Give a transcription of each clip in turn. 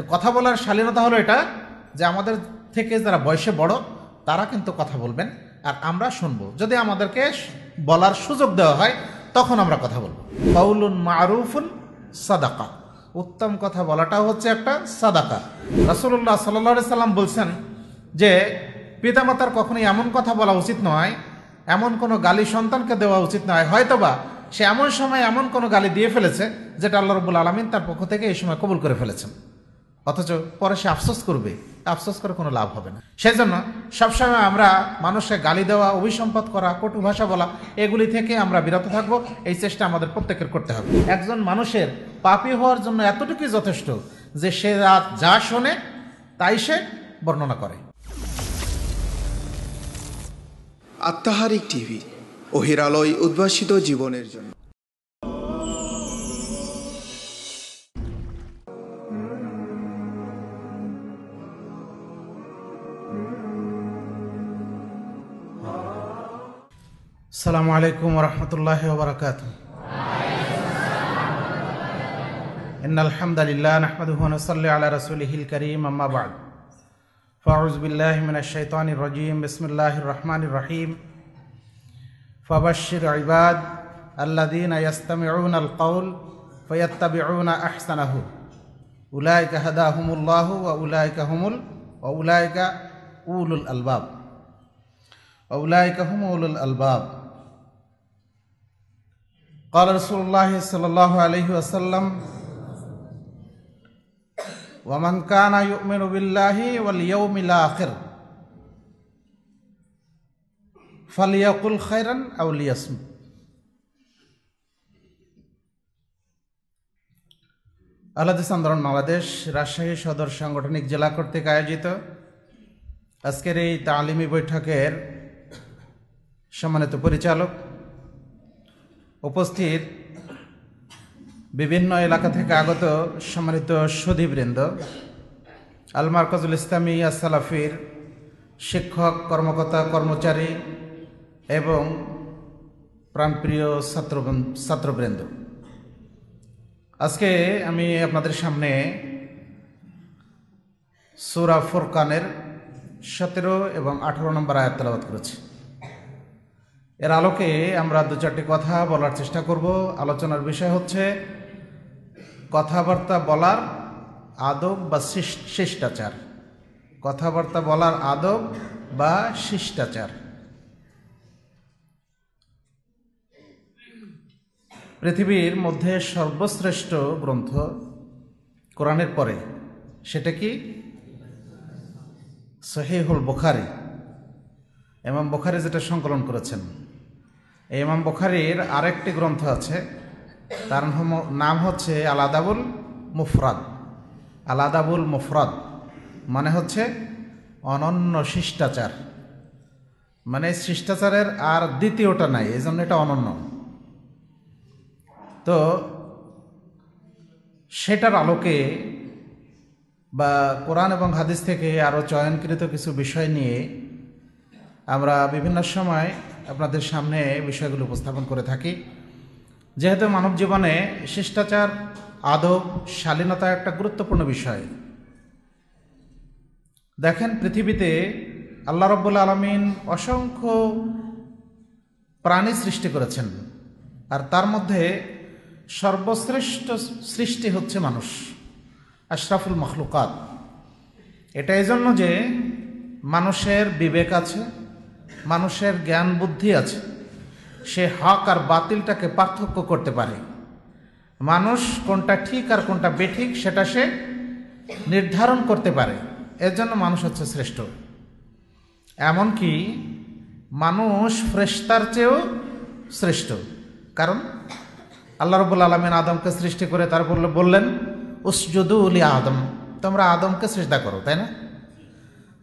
তো কথা বলার শালীনতা হলো এটা যে আমাদের থেকে যারা বয়সে বড় তারা কিন্তু কথা বলবেন আর আমরা শুনবো যদি আমাদেরকে বলার সুযোগ দেওয়া হয় তখন আমরা কথা বলবো বাউলুন মারুফুন সাদাকা উত্তম কথা বলাটা হচ্ছে একটা সাদাকা রাসুল্লাহ সাল্লি সাল্লাম বলছেন যে পিতামাতার কখনোই এমন কথা বলা উচিত নয় এমন কোনো গালি সন্তানকে দেওয়া উচিত নয় হয়তোবা সে এমন সময় এমন কোনো গালি দিয়ে ফেলেছে যেটা আল্লাহ রবুল আলমিন তার পক্ষ থেকে এই সময় কবুল করে ফেলেছেন অথচ পরে সে আফসোস করবে আফসোস করে কোনো লাভ হবে না সেই জন্য সবসময় আমরা মানুষকে গালি দেওয়া অভিসম্পদ করা কটু ভাষা বলা এগুলি থেকে আমরা বিরত থাকব এই চেষ্টা আমাদের প্রত্যেকের করতে হবে একজন মানুষের পাপি হওয়ার জন্য এতটুকুই যথেষ্ট যে সে রাত যা শোনে তাই সে বর্ণনা করে আত্মাহারিক টিভি ওহিরালয় উদ্ভাসিত জীবনের জন্য السلام عليكم ورحمة الله وبركاته إن الحمد لله نحمده ونصلي على رسوله الكريم أما بعد فأعوذ بالله من الشيطان الرجيم بسم الله الرحمن الرحيم فبشر عباد الذين يستمعون القول فيتبعون أحسنه أولئك هداهم الله وأولئك هم ال... وأولئك أولو الألباب أولئك هم أولو الألباب قال رسول الله صلى الله عليه وسلم ومن كان يؤمن بالله واليوم الآخر فليقل خيرا أو ليصمت আলাদিস আন্দোলন বাংলাদেশ রাজশাহী সদর সাংগঠনিক জেলা কর্তৃক আয়োজিত আজকের এই তালিমি বৈঠকের সম্মানিত পরিচালক উপস্থিত বিভিন্ন এলাকা থেকে আগত সম্মানিত সুধীবৃন্দ আল মার্কজুল ইসলামী আসালাফির শিক্ষক কর্মকর্তা কর্মচারী এবং প্রাণপ্রিয় ছাত্র ছাত্রবৃন্দ আজকে আমি আপনাদের সামনে সুরা ফুরকানের সতেরো এবং আঠেরো নম্বর আয়াত করেছি এর আলোকে আমরা দু চারটি কথা বলার চেষ্টা করব আলোচনার বিষয় হচ্ছে কথাবার্তা বলার আদব বা শিষ্টাচার কথাবার্তা বলার আদব বা শিষ্টাচার পৃথিবীর মধ্যে সর্বশ্রেষ্ঠ গ্রন্থ কোরআনের পরে সেটা কি সহিহুল বোখারি এবং বোখারি যেটা সংকলন করেছেন ইমাম বখারির আরেকটি গ্রন্থ আছে তার নাম হচ্ছে আলাদাবুল মুফরাদ আলাদাবুল মুফরাদ মানে হচ্ছে অনন্য শিষ্টাচার মানে শিষ্টাচারের আর দ্বিতীয়টা নাই এই জন্য এটা অনন্য তো সেটার আলোকে বা কোরআন এবং হাদিস থেকে আরও চয়নকৃত কিছু বিষয় নিয়ে আমরা বিভিন্ন সময় আপনাদের সামনে বিষয়গুলো উপস্থাপন করে থাকি যেহেতু মানব জীবনে শিষ্টাচার আদব শালীনতা একটা গুরুত্বপূর্ণ বিষয় দেখেন পৃথিবীতে আল্লাহ রব্বুল আলমিন অসংখ্য প্রাণী সৃষ্টি করেছেন আর তার মধ্যে সর্বশ্রেষ্ঠ সৃষ্টি হচ্ছে মানুষ আশরাফুল মখলুকাত এটা এজন্য যে মানুষের বিবেক আছে মানুষের জ্ঞান বুদ্ধি আছে সে হক আর বাতিলটাকে পার্থক্য করতে পারে মানুষ কোনটা ঠিক আর কোনটা বেঠিক সেটা সে নির্ধারণ করতে পারে এর জন্য মানুষ হচ্ছে শ্রেষ্ঠ এমনকি মানুষ ফ্রেস্তার চেয়েও শ্রেষ্ঠ কারণ আল্লাহ রবুল আলমিন আদমকে সৃষ্টি করে তারপর বললেন উসজুদু উলি আদম তোমরা আদমকে সৃষ্টা করো তাই না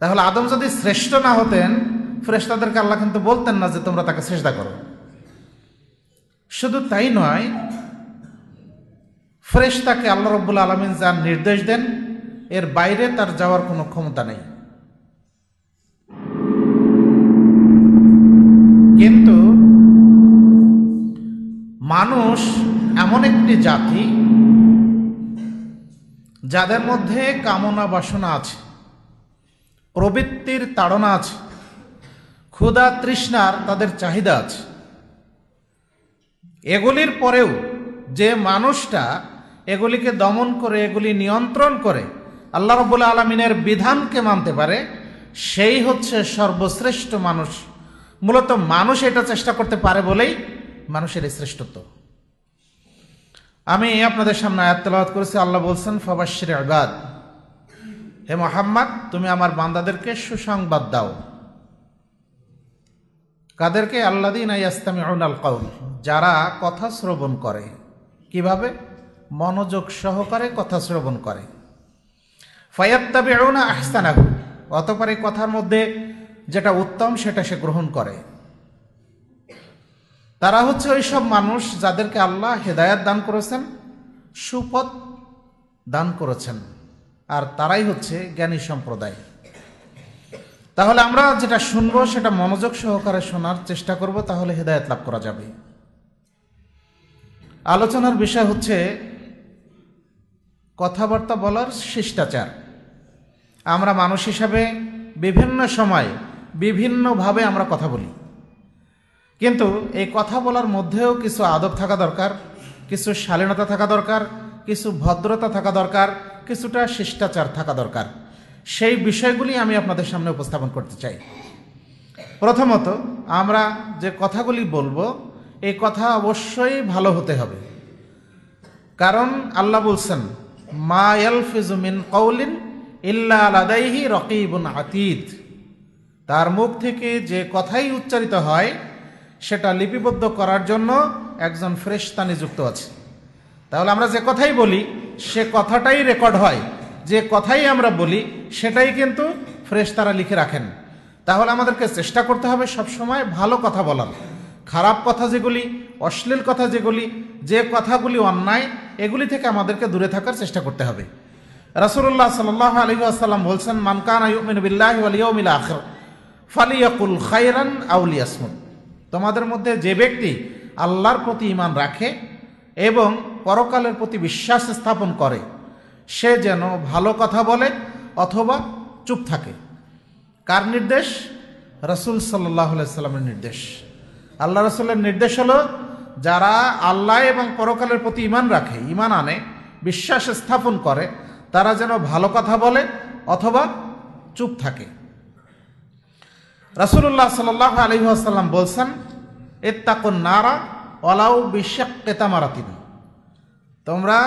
তাহলে আদম যদি শ্রেষ্ঠ না হতেন ফ্রেস্তাদেরকে আল্লাহ কিন্তু বলতেন না যে তোমরা তাকে চেষ্টা করো শুধু তাই নয় ফ্রেস্তাকে আল্লাহ রব্বুল আলমিন যার নির্দেশ দেন এর বাইরে তার যাওয়ার কোনো ক্ষমতা নেই কিন্তু মানুষ এমন একটি জাতি যাদের মধ্যে কামনা বাসনা আছে প্রবৃত্তির তাড়না আছে ক্ষুদা তৃষ্ণার তাদের চাহিদা আছে এগুলির পরেও যে মানুষটা এগুলিকে দমন করে এগুলি নিয়ন্ত্রণ করে আল্লাহ রবুল আলমিনের বিধানকে মানতে পারে সেই হচ্ছে সর্বশ্রেষ্ঠ মানুষ মূলত মানুষ এটা চেষ্টা করতে পারে বলেই মানুষের এই শ্রেষ্ঠত্ব আমি আপনাদের সামনে আয়াত করেছি আল্লাহ বলছেন ফবাশ্রী আগাদ হে মোহাম্মদ তুমি আমার বান্দাদেরকে সুসংবাদ দাও কাদেরকে আল্লাদিন আয়াস্তামি আউনাল কাউল যারা কথা শ্রবণ করে কিভাবে মনোযোগ সহকারে কথা শ্রবণ করে ফয়াত্তাবি আউনা আহস্তানাহু অতপর এই কথার মধ্যে যেটা উত্তম সেটা সে গ্রহণ করে তারা হচ্ছে ওই সব মানুষ যাদেরকে আল্লাহ হেদায়াত দান করেছেন সুপথ দান করেছেন আর তারাই হচ্ছে জ্ঞানী সম্প্রদায় তাহলে আমরা যেটা শুনব সেটা মনোযোগ সহকারে শোনার চেষ্টা করব তাহলে হেদায়ত লাভ করা যাবে আলোচনার বিষয় হচ্ছে কথাবার্তা বলার শিষ্টাচার আমরা মানুষ হিসাবে বিভিন্ন সময় বিভিন্নভাবে আমরা কথা বলি কিন্তু এই কথা বলার মধ্যেও কিছু আদব থাকা দরকার কিছু শালীনতা থাকা দরকার কিছু ভদ্রতা থাকা দরকার কিছুটা শিষ্টাচার থাকা দরকার সেই বিষয়গুলি আমি আপনাদের সামনে উপস্থাপন করতে চাই প্রথমত আমরা যে কথাগুলি বলবো এই কথা অবশ্যই ভালো হতে হবে কারণ আল্লাহ বলছেন মা ইয়ালফিজুমিন কৌলিন ইল্লা আলাদাইহি রকিবুন আতীত তার মুখ থেকে যে কথাই উচ্চারিত হয় সেটা লিপিবদ্ধ করার জন্য একজন ফ্রেশতা নিযুক্ত আছে তাহলে আমরা যে কথাই বলি সে কথাটাই রেকর্ড হয় যে কথাই আমরা বলি সেটাই কিন্তু ফ্রেশ তারা লিখে রাখেন তাহলে আমাদেরকে চেষ্টা করতে হবে সবসময় ভালো কথা বলার খারাপ কথা যেগুলি অশ্লীল কথা যেগুলি যে কথাগুলি অন্যায় এগুলি থেকে আমাদেরকে দূরে থাকার চেষ্টা করতে হবে রাসুল্লাহ সাল্লাহ আলী আসসালাম বলছেন মানকান আলিউমিল আখর ফালিয়াকুল খাইরান আউলিয়াসমুন তোমাদের মধ্যে যে ব্যক্তি আল্লাহর প্রতি ইমান রাখে এবং পরকালের প্রতি বিশ্বাস স্থাপন করে সে যেন ভালো কথা বলে অথবা চুপ থাকে কার নির্দেশ রসুল সাল্লাহ সাল্লামের নির্দেশ আল্লাহ রসুলের নির্দেশ হলো যারা আল্লাহ এবং পরকালের প্রতি ইমান রাখে ইমান আনে বিশ্বাস স্থাপন করে তারা যেন ভালো কথা বলে অথবা চুপ থাকে রসুল্লাহ সাল আলহি আসাল্লাম বলছেন এর তাকন নারা অলাউ বিশ্বাক তিনি তোমরা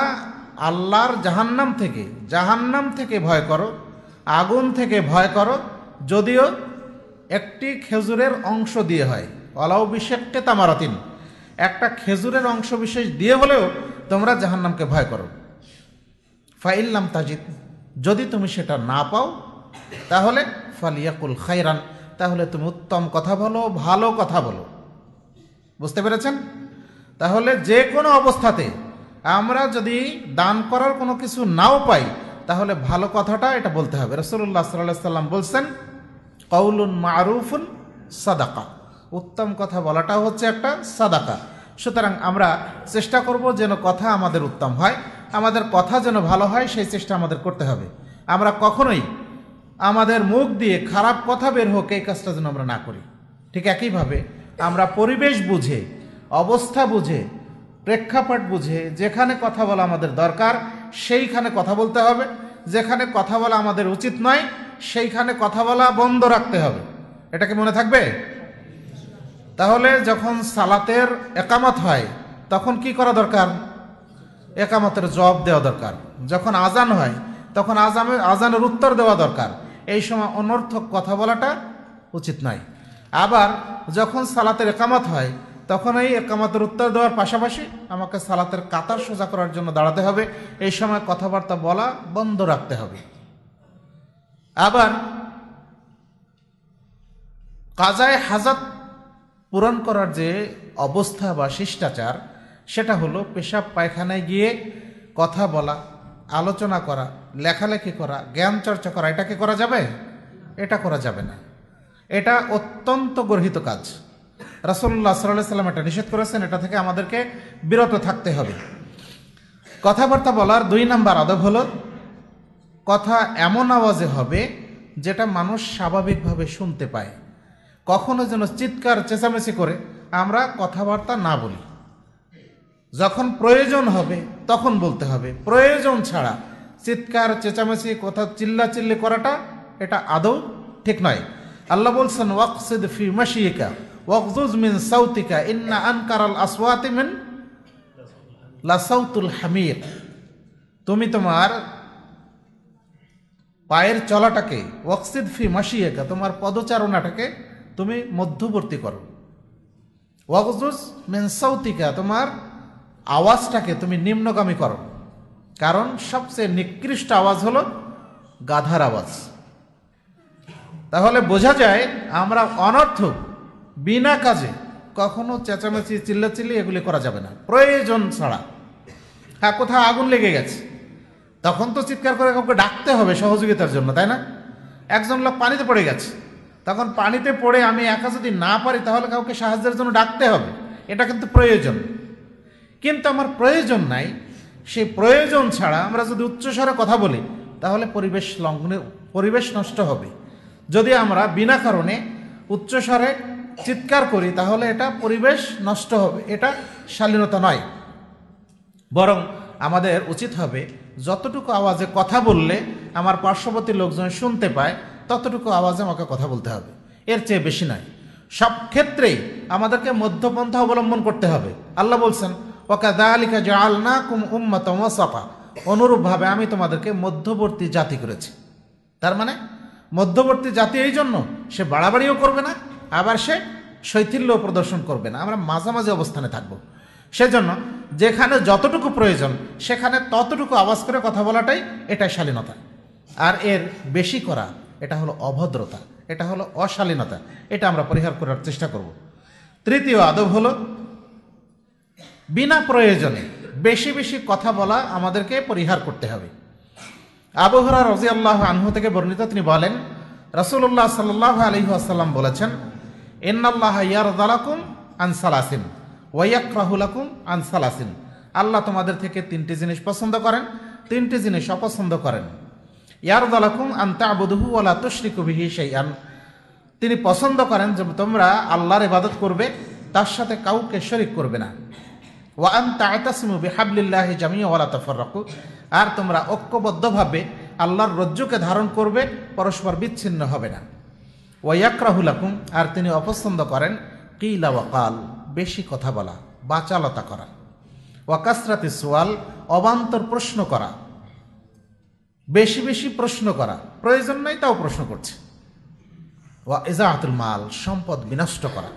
আল্লাহর জাহান্নাম থেকে জাহান্নাম থেকে ভয় করো আগুন থেকে ভয় করো যদিও একটি খেজুরের অংশ দিয়ে হয় অলাউ বিশেককে তামারাতিন একটা খেজুরের অংশ বিশেষ দিয়ে হলেও তোমরা জাহান্নামকে ভয় করো ফাইল্লাম তাজিদ যদি তুমি সেটা না পাও তাহলে ফালিয়াকুল খাইরান তাহলে তুমি উত্তম কথা বলো ভালো কথা বলো বুঝতে পেরেছেন তাহলে যে কোনো অবস্থাতে আমরা যদি দান করার কোনো কিছু নাও পাই তাহলে ভালো কথাটা এটা বলতে হবে রসুল্লাহ সাল্লাহ সাল্লাম বলছেন কৌলুন মারুফুন সাদাকা উত্তম কথা বলাটা হচ্ছে একটা সাদাকা সুতরাং আমরা চেষ্টা করব যেন কথা আমাদের উত্তম হয় আমাদের কথা যেন ভালো হয় সেই চেষ্টা আমাদের করতে হবে আমরা কখনোই আমাদের মুখ দিয়ে খারাপ কথা বের হোক এই কাজটা যেন আমরা না করি ঠিক একইভাবে আমরা পরিবেশ বুঝে অবস্থা বুঝে প্রেক্ষাপট বুঝে যেখানে কথা বলা আমাদের দরকার সেইখানে কথা বলতে হবে যেখানে কথা বলা আমাদের উচিত নয় সেইখানে কথা বলা বন্ধ রাখতে হবে এটা কি মনে থাকবে তাহলে যখন সালাতের একামত হয় তখন কি করা দরকার একামতের জবাব দেওয়া দরকার যখন আজান হয় তখন আজামে আজানের উত্তর দেওয়া দরকার এই সময় অনর্থক কথা বলাটা উচিত নয় আবার যখন সালাতের একামত হয় তখন এই একামাতের উত্তর দেওয়ার পাশাপাশি আমাকে সালাতের কাতার সোজা করার জন্য দাঁড়াতে হবে এই সময় কথাবার্তা বলা বন্ধ রাখতে হবে আবার কাজায় হাজাত পূরণ করার যে অবস্থা বা শিষ্টাচার সেটা হলো পেশাব পায়খানায় গিয়ে কথা বলা আলোচনা করা লেখালেখি করা জ্ঞান চর্চা করা এটা কি করা যাবে এটা করা যাবে না এটা অত্যন্ত গর্হিত কাজ রাসুল্লাহ সাল্লাহ সাল্লাম এটা নিষেধ করেছেন এটা থেকে আমাদেরকে বিরত থাকতে হবে কথাবার্তা বলার দুই নাম্বার আদব হল কথা এমন আওয়াজে হবে যেটা মানুষ স্বাভাবিকভাবে শুনতে পায় কখনো যেন চিৎকার চেঁচামেচি করে আমরা কথাবার্তা না বলি যখন প্রয়োজন হবে তখন বলতে হবে প্রয়োজন ছাড়া চিৎকার চেঁচামেচি কথা চিল্লা চিল্লি করাটা এটা আদৌ ঠিক নয় আল্লাহ বলছেন ওয়াকসিদ ফি মাসিকা ওয়াকজুজ মিন সাউতিকা ইন্না আনকারাল আসওয়াতি মিন লাসাউতুল হামির তুমি তোমার পায়ের চলাটাকে ওয়াকসিদ ফি মাসিয়েকা তোমার পদচারণাটাকে তুমি মধ্যবর্তী করো ওয়াকজুজ মিন সাউতিকা তোমার আওয়াজটাকে তুমি নিম্নগামী করো কারণ সবচেয়ে নিকৃষ্ট আওয়াজ হল গাধার আওয়াজ তাহলে বোঝা যায় আমরা অনর্থক বিনা কাজে কখনো চেঁচামেচি চিল্লাচিল্লি এগুলি করা যাবে না প্রয়োজন ছাড়া হ্যাঁ কোথাও আগুন লেগে গেছে তখন তো চিৎকার করে কাউকে ডাকতে হবে সহযোগিতার জন্য তাই না একজন লোক পানিতে পড়ে গেছে তখন পানিতে পড়ে আমি একা যদি না পারি তাহলে কাউকে সাহায্যের জন্য ডাকতে হবে এটা কিন্তু প্রয়োজন কিন্তু আমার প্রয়োজন নাই সেই প্রয়োজন ছাড়া আমরা যদি উচ্চস্বরে কথা বলি তাহলে পরিবেশ লগ্নে পরিবেশ নষ্ট হবে যদি আমরা বিনা কারণে উচ্চস্বরে চিৎকার করি তাহলে এটা পরিবেশ নষ্ট হবে এটা শালীনতা নয় বরং আমাদের উচিত হবে যতটুকু আওয়াজে কথা বললে আমার পার্শ্ববর্তী লোকজন শুনতে পায় ততটুকু আওয়াজে আমাকে কথা বলতে হবে এর চেয়ে বেশি নয় সব ক্ষেত্রেই আমাদেরকে মধ্যপন্থা অবলম্বন করতে হবে আল্লাহ বলছেন দা আলিকা জাল না কুম উম্মতম সফা অনুরূপভাবে আমি তোমাদেরকে মধ্যবর্তী জাতি করেছি তার মানে মধ্যবর্তী জাতি এই জন্য সে বাড়াবাড়িও করবে না আবার সে শৈথিল্য প্রদর্শন করবে না আমরা মাঝামাঝি অবস্থানে থাকব সেজন্য যেখানে যতটুকু প্রয়োজন সেখানে ততটুকু আওয়াজ করে কথা বলাটাই এটাই শালীনতা আর এর বেশি করা এটা হলো অভদ্রতা এটা হলো অশালীনতা এটা আমরা পরিহার করার চেষ্টা করব তৃতীয় আদব হল বিনা প্রয়োজনে বেশি বেশি কথা বলা আমাদেরকে পরিহার করতে হবে আবহরা রাজিয়াল্লাহ আনহু থেকে বর্ণিত তিনি বলেন রসুল্লাহ সাল্লাহ আলহি আসাল্লাম বলেছেন এন্নাল্লাহ ইয়ারদালাকুম আনসালাসিন ওয়াইয়াকরাহুলাকুম আনসালাসিন আল্লাহ তোমাদের থেকে তিনটি জিনিস পছন্দ করেন তিনটি জিনিস অপছন্দ করেন ইয়ারদালাকুম আন্তা আবুদুহু ওলা হিসেই সেইয়ান তিনি পছন্দ করেন যে তোমরা আল্লাহর ইবাদত করবে তার সাথে কাউকে শরিক করবে না ওয়ান তাহতাসমু বিহাবলিল্লাহ জামিয়া ওয়ালা তফর রাখু আর তোমরা ঐক্যবদ্ধভাবে আল্লাহর রজ্জুকে ধারণ করবে পরস্পর বিচ্ছিন্ন হবে না ওয়াক্রাহুলাকুম আর তিনি অপছন্দ করেন কিলা ওয়াকাল বেশি কথা বলা বাচালতা করা ওয়াকাসরাতি সোয়াল অবান্তর প্রশ্ন করা বেশি বেশি প্রশ্ন করা প্রয়োজন নাই তাও প্রশ্ন করছে ওয়া এজাহাতুল মাল সম্পদ বিনষ্ট করা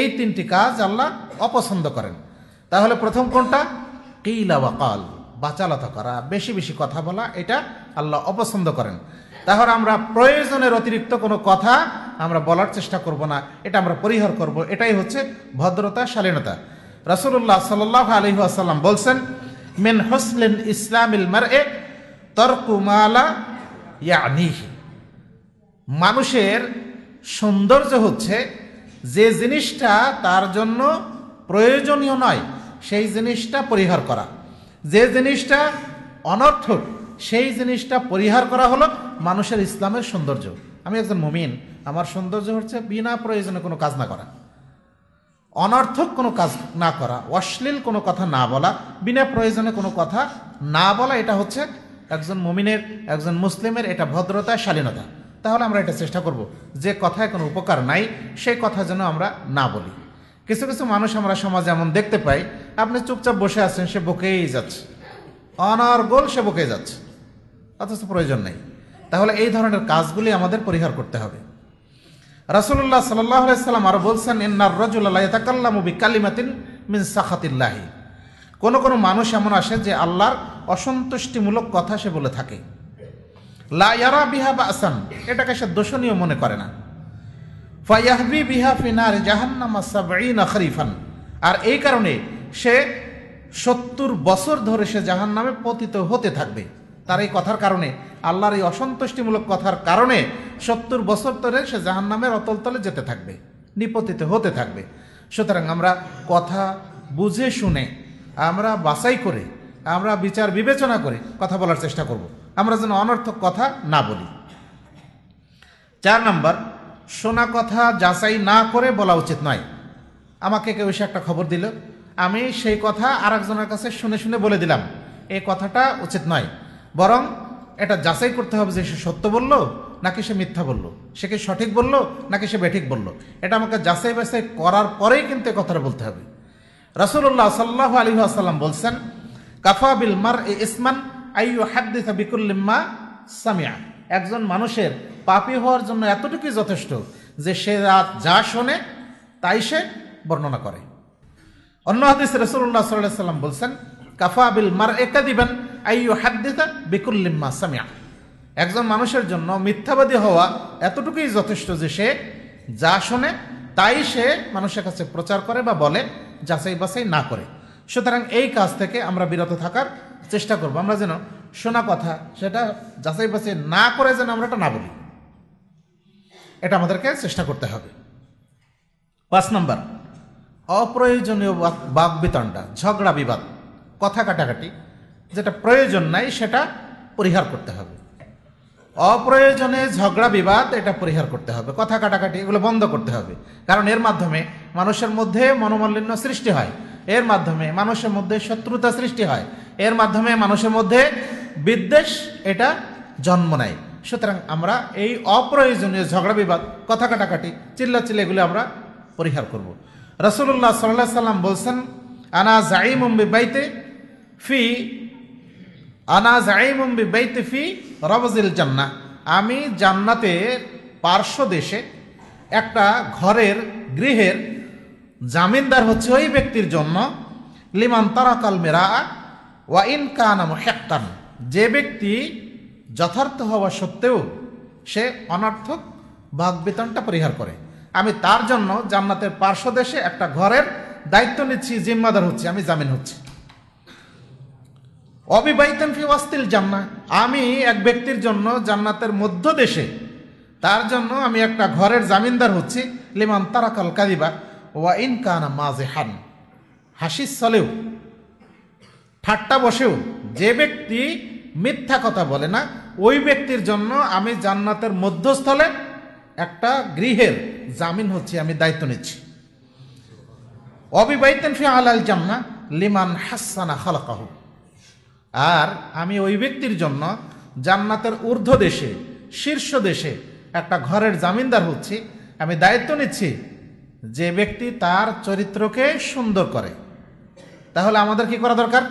এই তিনটি কাজ আল্লাহ অপছন্দ করেন তাহলে প্রথম কোনটা কিলা ওয়াকাল বাচালতা করা বেশি বেশি কথা বলা এটা আল্লাহ অপছন্দ করেন তাহলে আমরা প্রয়োজনের অতিরিক্ত কোনো কথা আমরা বলার চেষ্টা করব না এটা আমরা পরিহার করব এটাই হচ্ছে ভদ্রতা শালীনতা রাসুল্লাহ সাল আলহি আসাল্লাম বলছেন মেন হোসলেন ইসলামিল মার এ তর্কুমালা ইয়ানি মানুষের সৌন্দর্য হচ্ছে যে জিনিসটা তার জন্য প্রয়োজনীয় নয় সেই জিনিসটা পরিহার করা যে জিনিসটা অনর্থক সেই জিনিসটা পরিহার করা হলো মানুষের ইসলামের সৌন্দর্য আমি একজন মুমিন আমার সৌন্দর্য হচ্ছে বিনা প্রয়োজনে কোনো কাজ না করা অনর্থক কোনো কাজ না করা অশ্লীল কোনো কথা না বলা বিনা প্রয়োজনে কোনো কথা না বলা এটা হচ্ছে একজন মুমিনের একজন মুসলিমের এটা ভদ্রতা শালীনতা তাহলে আমরা এটা চেষ্টা করব যে কথায় কোনো উপকার নাই সেই কথা যেন আমরা না বলি কিছু কিছু মানুষ আমরা সমাজে এমন দেখতে পাই আপনি চুপচাপ বসে আছেন সে বকেই যাচ্ছে অনর্গোল সে বকেই যাচ্ছে অথচ প্রয়োজন নেই তাহলে এই ধরনের কাজগুলি আমাদের পরিহার করতে হবে রাসুল্লাহ সাল্লাহ সাল্লাম আরও বলছেন ইন্নার রজুল্লাহ তাকাল্লামু বিকালিমাতিন মিন সাখাতিল্লাহি কোনো কোনো মানুষ এমন আসে যে আল্লাহর অসন্তুষ্টিমূলক কথা সে বলে থাকে লায়ারা বিহা বা আসান এটাকে সে দোষণীয় মনে করে না ফাইয়াহবি বিহা ফিনার জাহান্নামা সাবঈন খরিফান আর এই কারণে সে সত্তর বছর ধরে সে জাহান্নামে পতিত হতে থাকবে তার এই কথার কারণে আল্লাহর এই অসন্তুষ্টিমূলক কথার কারণে সত্তর বছর ধরে সে জাহান্নামের অতল তলে যেতে থাকবে নিপতিত হতে থাকবে সুতরাং আমরা কথা বুঝে শুনে আমরা বাছাই করে আমরা বিচার বিবেচনা করে কথা বলার চেষ্টা করব। আমরা যেন অনর্থক কথা না বলি চার নম্বর শোনা কথা যাচাই না করে বলা উচিত নয় আমাকে কেউ এসে একটা খবর দিল আমি সেই কথা আর কাছে শুনে শুনে বলে দিলাম এই কথাটা উচিত নয় বরং এটা যাচাই করতে হবে যে সে সত্য বলল নাকি সে মিথ্যা বলল সে কি সঠিক বলল নাকি সে বেঠিক বলল এটা আমাকে যাচাই বাছাই করার পরেই কিন্তু এ কথাটা বলতে হবে রাসুল্লাহ সাল্লাহ আলী আসাল্লাম বলছেন কাফা বিল মার এ ইসমান আইয়ু হাদ্দিস বিকুল্লিম্মা সামিয়া একজন মানুষের পাপি হওয়ার জন্য এতটুকুই যথেষ্ট যে সে রাত যা শোনে তাই সে বর্ণনা করে অন্য হাদিস রসুল্লাহ সাল্লাহ সাল্লাম বলছেন কাফাবিল মার একা দিবেন আইয়ু হাদ্দিতা বিকুল্লিম্মা সামিয়া একজন মানুষের জন্য মিথ্যাবাদী হওয়া এতটুকুই যথেষ্ট যে সে যা শোনে তাই সে মানুষের কাছে প্রচার করে বা বলে যাচাই বাছাই না করে সুতরাং এই কাজ থেকে আমরা বিরত থাকার চেষ্টা করব আমরা যেন শোনা কথা সেটা যাচাই বাছাই না করে যেন আমরা এটা না বলি এটা আমাদেরকে চেষ্টা করতে হবে পাঁচ নম্বর অপ্রয়োজনীয় বাক বিতণ্ডা ঝগড়া বিবাদ কথা কাটাকাটি যেটা প্রয়োজন নাই সেটা পরিহার করতে হবে অপ্রয়োজনে ঝগড়া বিবাদ এটা পরিহার করতে হবে কথা কাটাকাটি এগুলো বন্ধ করতে হবে কারণ এর মাধ্যমে মানুষের মধ্যে মনোমালিন্য সৃষ্টি হয় এর মাধ্যমে মানুষের মধ্যে শত্রুতা সৃষ্টি হয় এর মাধ্যমে মানুষের মধ্যে বিদ্বেষ এটা জন্ম নেয় সুতরাং আমরা এই অপ্রয়োজনীয় ঝগড়া বিবাদ কথা কাটাকাটি চিল্লা চিল্লা এগুলো আমরা পরিহার করব রসুল্লাহ সাল্লাহ সাল্লাম বলছেন আনা জাইম বাইতে ফি আনাজ আইমুম্বি বৈতে ফি রবজিল জান্না আমি জান্নাতের পার্শ্ব দেশে একটা ঘরের গৃহের জামিনদার হচ্ছে ওই ব্যক্তির জন্য লিমান তারাকাল মেরা ওয়া ইন কানাম হ্যাক্টান যে ব্যক্তি যথার্থ হওয়া সত্ত্বেও সে অনর্থক ভাগ বেতনটা পরিহার করে আমি তার জন্য জান্নাতের পার্শ্বদেশে একটা ঘরের দায়িত্ব নিচ্ছি জিম্মাদার হচ্ছে আমি জামিন হচ্ছি অবিবাহিতেন ফি অস্তিল জান্না আমি এক ব্যক্তির জন্য জান্নাতের মধ্য দেশে তার জন্য আমি একটা ঘরের জামিনদার হচ্ছি লিমান তারাকাল কাদিবা ওয়া ইন কানা মাজে হান হাসিস চলেও ঠাট্টা বসেও যে ব্যক্তি মিথ্যা কথা বলে না ওই ব্যক্তির জন্য আমি জান্নাতের মধ্যস্থলে একটা গৃহের জামিন হচ্ছে আমি দায়িত্ব নিচ্ছি অবিবাহিতেন ফি আলাল জান্না লিমান হাসানা খালাকাহু আর আমি ওই ব্যক্তির জন্য জান্নাতের ঊর্ধ্ব দেশে শীর্ষ দেশে একটা ঘরের জামিনদার হচ্ছি আমি দায়িত্ব নিচ্ছি যে ব্যক্তি তার চরিত্রকে সুন্দর করে তাহলে আমাদের কি করা দরকার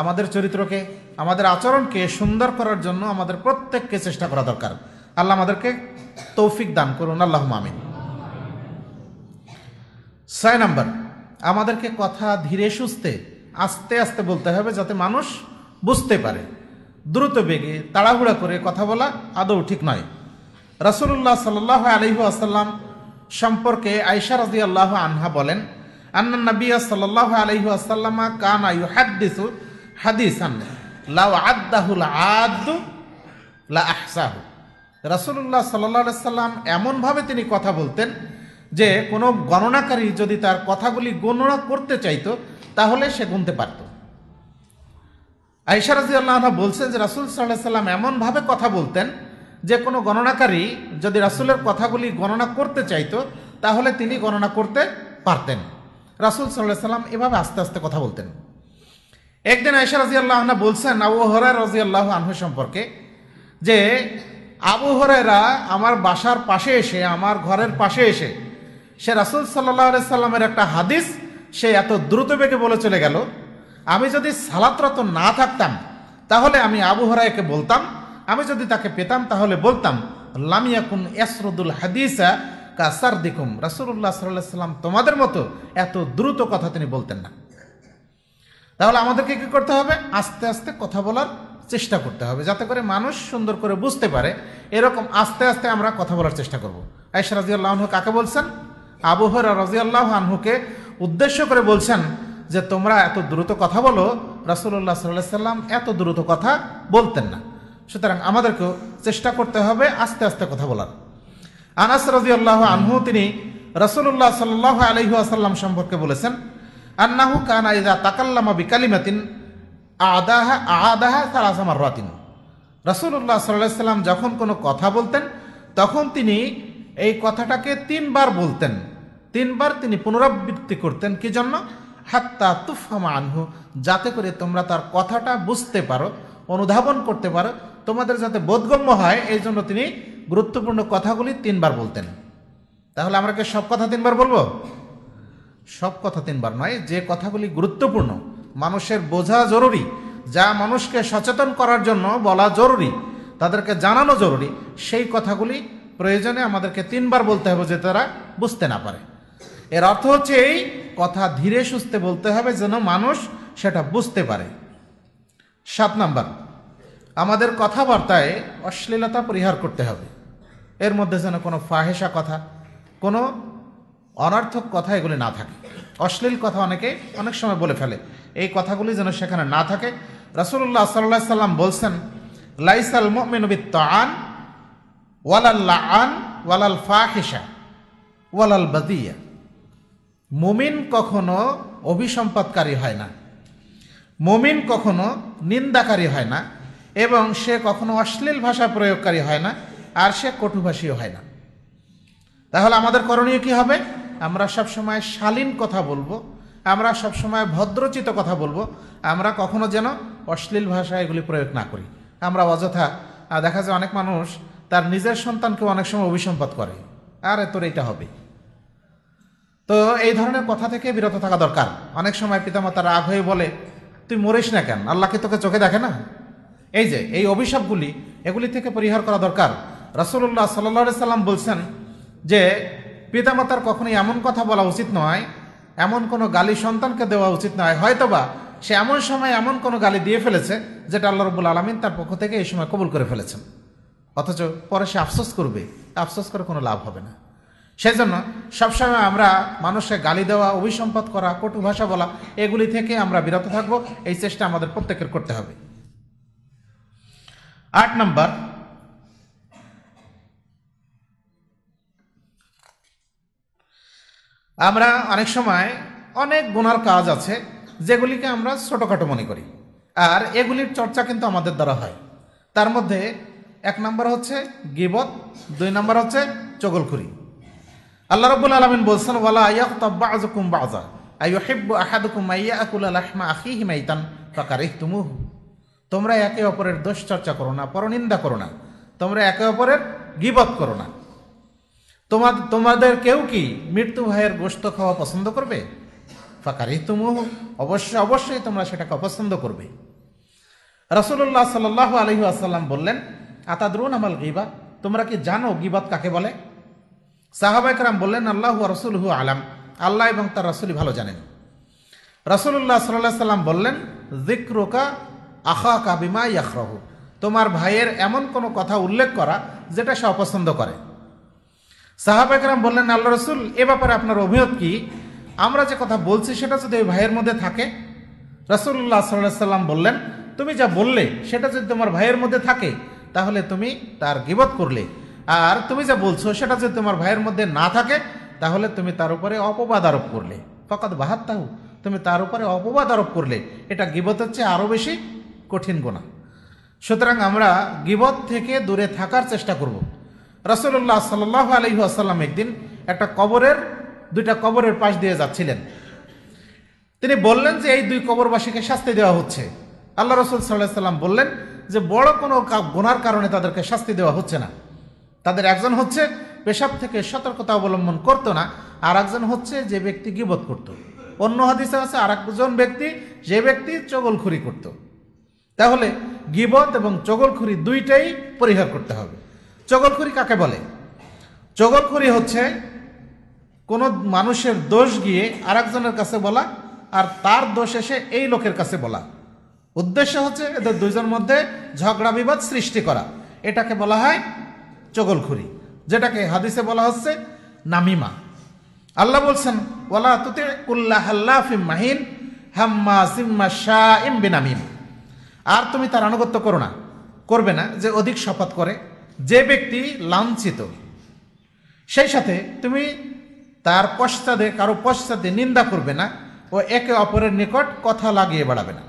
আমাদের চরিত্রকে আমাদের আচরণকে সুন্দর করার জন্য আমাদের প্রত্যেককে চেষ্টা করা দরকার আল্লাহ আমাদেরকে তৌফিক দান করুন আল্লাহ মামিন ছয় নম্বর আমাদেরকে কথা ধীরে সুস্থে আস্তে আস্তে বলতে হবে যাতে মানুষ বুঝতে পারে দ্রুত বেগে তাড়াহুড়া করে কথা বলা আদৌ ঠিক নয় রাসুল্লাহ সাল্লাহ আলহি আসাল্লাম সম্পর্কে আয়সা রাজি আল্লাহ আনহা বলেন আন্না নবিয়া সাল্লাহ আলহি আসাল্লামা কান আয়ু হাদিস হাদিসান লাউ আদাহুল আদু লা আহসাহু রাসুল্লাহ সাল্লাহ সাল্লাম এমনভাবে তিনি কথা বলতেন যে কোনো গণনাকারী যদি তার কথাগুলি গণনা করতে চাইতো তাহলে সে গুনতে পারতো আইসার রাজি বলছেন যে রাসুল সাল্লাহ সাল্লাম এমনভাবে কথা বলতেন যে কোনো গণনাকারী যদি রাসুলের কথাগুলি গণনা করতে চাইতো তাহলে তিনি গণনা করতে পারতেন রাসুল সাল্লাহ সাল্লাম এভাবে আস্তে আস্তে কথা বলতেন একদিন আয়সা রাজি আল্লাহনা বলছেন আবু হরাই রাজি আল্লাহ আনহু সম্পর্কে যে আবু হরাইরা আমার বাসার পাশে এসে আমার ঘরের পাশে এসে সে রাসুল সাল্লাহ সাল্লামের একটা হাদিস সে এত দ্রুত বেগে বলে চলে গেল আমি যদি সালাতরত না থাকতাম তাহলে আমি আবু হরাইকে বলতাম আমি যদি তাকে পেতাম তাহলে বলতাম লামিয়াকুন ইয়াসরুদুল হাদিসা কাসার দিকুম রাসুল্লাহ সাল্লাম তোমাদের মতো এত দ্রুত কথা তিনি বলতেন না তাহলে আমাদেরকে কি করতে হবে আস্তে আস্তে কথা বলার চেষ্টা করতে হবে যাতে করে মানুষ সুন্দর করে বুঝতে পারে এরকম আস্তে আস্তে আমরা কথা বলার চেষ্টা করব আয়সা রাজিয়াল্লাহ আনহু কাকে বলছেন আবু হরা আনহুকে উদ্দেশ্য করে বলছেন যে তোমরা এত দ্রুত কথা বলো রাসুল্লাহ সাল্লাহ সাল্লাম এত দ্রুত কথা বলতেন না সুতরাং আমাদেরকেও চেষ্টা করতে হবে আস্তে আস্তে কথা বলার আনাস রাজি আল্লাহ আনহু তিনি রসুল্লাহ সাল্লাহ আলহি আসাল্লাম সম্পর্কে বলেছেন আন্নাহু কানা ইদা তাকাল্লামা বিকালিমাতিন আদাহা আদাহা সালাসামার রাতিন রসুল্লাহ সাল্লাহ সাল্লাম যখন কোনো কথা বলতেন তখন তিনি এই কথাটাকে তিনবার বলতেন তিনবার তিনি পুনরাবৃত্তি করতেন কি জন্য হাত্তা তুফামা আনহু যাতে করে তোমরা তার কথাটা বুঝতে পারো অনুধাবন করতে পারো তোমাদের যাতে বোধগম্য হয় এই জন্য তিনি গুরুত্বপূর্ণ কথাগুলি তিনবার বলতেন তাহলে আমরা কি সব কথা তিনবার বলবো সব কথা তিনবার নয় যে কথাগুলি গুরুত্বপূর্ণ মানুষের বোঝা জরুরি যা মানুষকে সচেতন করার জন্য বলা জরুরি তাদেরকে জানানো জরুরি সেই কথাগুলি প্রয়োজনে আমাদেরকে তিনবার বলতে হবে যে তারা বুঝতে না পারে এর অর্থ হচ্ছে এই কথা ধীরে সুস্থে বলতে হবে যেন মানুষ সেটা বুঝতে পারে সাত নাম্বার আমাদের কথাবার্তায় অশ্লীলতা পরিহার করতে হবে এর মধ্যে যেন কোনো ফাহেসা কথা কোনো অনার্থক কথা এগুলি না থাকে অশ্লীল কথা অনেকে অনেক সময় বলে ফেলে এই কথাগুলি যেন সেখানে না থাকে রাসুল্লাহ সাল্লা সাল্লাম বলছেন লাইসাল মেনবিত আন ওয়ালাল্লা আন ওয়ালাল ফাহেসা ওয়ালাল বাদিয়া মুমিন কখনো অভিসম্পদকারী হয় না মুমিন কখনো নিন্দাকারী হয় না এবং সে কখনো অশ্লীল ভাষা প্রয়োগকারী হয় না আর সে কটুভাষীও হয় না তাহলে আমাদের করণীয় কি হবে আমরা সব সময় শালীন কথা বলবো আমরা সব সময় ভদ্রচিত কথা বলবো আমরা কখনো যেন অশ্লীল ভাষা এগুলি প্রয়োগ না করি আমরা অযথা দেখা যায় অনেক মানুষ তার নিজের সন্তানকে অনেক সময় অভিসম্পাত করে আরে তোর এটা হবে তো এই ধরনের কথা থেকে বিরত থাকা দরকার অনেক সময় পিতামাতা রাগ হয়ে বলে তুই মরিস না কেন আল্লাহকে তোকে চোখে দেখে না এই যে এই অভিশাপগুলি এগুলি থেকে পরিহার করা দরকার রাসুল্লাহ সাল্লা সাল্লাম বলছেন যে পিতামাতার কখনোই এমন কথা বলা উচিত নয় এমন কোনো গালি সন্তানকে দেওয়া উচিত নয় হয়তোবা সে এমন সময় এমন কোনো গালি দিয়ে ফেলেছে যেটা আল্লাহ রবুল আলমিন তার পক্ষ থেকে এই সময় কবুল করে ফেলেছেন অথচ পরে সে আফসোস করবে আফসোস করে কোনো লাভ হবে না সেই জন্য সবসময় আমরা মানুষকে গালি দেওয়া অভিসম্পদ করা কটু ভাষা বলা এগুলি থেকে আমরা বিরত থাকব এই চেষ্টা আমাদের প্রত্যেকের করতে হবে আট নম্বর আমরা অনেক সময় অনেক গুণার কাজ আছে যেগুলিকে আমরা ছোটোখাটো মনে করি আর এগুলির চর্চা কিন্তু আমাদের দ্বারা হয় তার মধ্যে এক নম্বর হচ্ছে গিবত দুই নম্বর হচ্ছে চগলখুরি আল্লাহ রব্বুল আলমিন বলছেন ওয়ালা ইয়াকুম বাজা আইহিব্বু আহাদুকুম আইয়া আকুল আলহমা আখি মাইতান ফাকারিহ তুমুহ তোমরা একে অপরের দোষ চর্চা করো না পরনিন্দা করো না তোমরা একে অপরের গিবত করো না তোমার তোমাদের কেউ কি মৃত্যু ভাইয়ের গোস্ত খাওয়া পছন্দ করবে ফাঁকারি রিহতুমুহ অবশ্যই অবশ্যই তোমরা সেটাকে অপছন্দ করবে রসুল্লাহ সাল আলহি আসাল্লাম বললেন আতাদ্রুন আমাল গিবা তোমরা কি জানো গিবাদ কাকে বলে সাহাবাইকরাম বললেন আল্লাহ রসুল হু আলাম আল্লাহ এবং তার রসুলই ভালো জানেন রসুল্লাহ সাল্লাহ সাল্লাম বললেন জিক্রোকা আখা কাবিমা ইয়াখরহ তোমার ভাইয়ের এমন কোনো কথা উল্লেখ করা যেটা সে অপছন্দ করে সাহাবাইকরাম বললেন আল্লাহ রসুল এ ব্যাপারে আপনার অভিমত কি আমরা যে কথা বলছি সেটা যদি ওই ভাইয়ের মধ্যে থাকে রসুল্লাহ সাল্লাহ সাল্লাম বললেন তুমি যা বললে সেটা যদি তোমার ভাইয়ের মধ্যে থাকে তাহলে তুমি তার গিবত করলে আর তুমি যা বলছো সেটা যদি তোমার ভাইয়ের মধ্যে না থাকে তাহলে তুমি তার উপরে অপবাদ আরোপ করলে ফকাত বাহাত্তাহু তুমি তার উপরে অপবাদ আরোপ করলে এটা গিবত হচ্ছে আরও বেশি কঠিন গোনা সুতরাং আমরা গিবত থেকে দূরে থাকার চেষ্টা করব রসুল্লাহ সাল আলহি আসাল্লাম একদিন একটা কবরের দুইটা কবরের পাশ দিয়ে যাচ্ছিলেন তিনি বললেন যে এই দুই কবরবাসীকে শাস্তি দেওয়া হচ্ছে আল্লাহ রসুল সাল্লাহ সাল্লাম বললেন যে বড় কোনো গোনার কারণে তাদেরকে শাস্তি দেওয়া হচ্ছে না তাদের একজন হচ্ছে পেশাব থেকে সতর্কতা অবলম্বন করতো না আর একজন হচ্ছে যে ব্যক্তি গিবত করত। অন্য হাদিসে আছে আর একজন ব্যক্তি যে ব্যক্তি চগলখুরি করত। তাহলে গিবত এবং চগলখুরি দুইটাই পরিহার করতে হবে চগলখুরি কাকে বলে চগলখুরি হচ্ছে কোনো মানুষের দোষ গিয়ে আর কাছে বলা আর তার দোষ এসে এই লোকের কাছে বলা উদ্দেশ্য হচ্ছে এদের দুইজনের মধ্যে ঝগড়া বিবাদ সৃষ্টি করা এটাকে বলা হয় চগলখুরি যেটাকে হাদিসে বলা হচ্ছে নামিমা আল্লাহ বলছেন ওলা তুতে কুল্লাহাল্লাফিম মাহিন হাম্মা সিম্মা শাহ ইম বিনামিম আর তুমি তার আনুগত্য করো না করবে না যে অধিক শপথ করে যে ব্যক্তি লাঞ্ছিত সেই সাথে তুমি তার পশ্চাদে কারো পশ্চাদে নিন্দা করবে না ও একে অপরের নিকট কথা লাগিয়ে বেড়াবে না